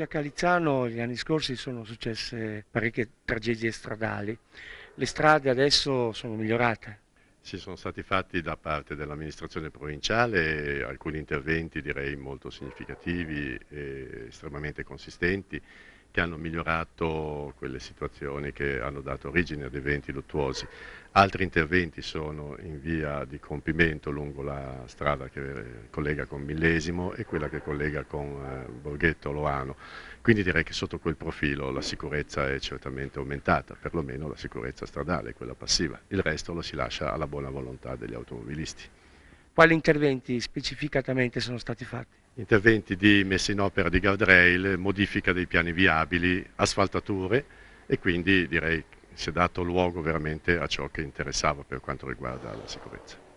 A Calizzano gli anni scorsi sono successe parecchie tragedie stradali. Le strade adesso sono migliorate? Sì, sono stati fatti da parte dell'amministrazione provinciale alcuni interventi direi molto significativi e estremamente consistenti che hanno migliorato quelle situazioni che hanno dato origine ad eventi luttuosi. Altri interventi sono in via di compimento lungo la strada che eh, collega con Millesimo e quella che collega con eh, Borghetto Loano. Quindi direi che sotto quel profilo la sicurezza è certamente aumentata, perlomeno la sicurezza stradale, quella passiva. Il resto lo si lascia alla buona volontà degli automobilisti. Quali interventi specificatamente sono stati fatti? Interventi di messa in opera di guardrail, modifica dei piani viabili, asfaltature e quindi direi si è dato luogo veramente a ciò che interessava per quanto riguarda la sicurezza.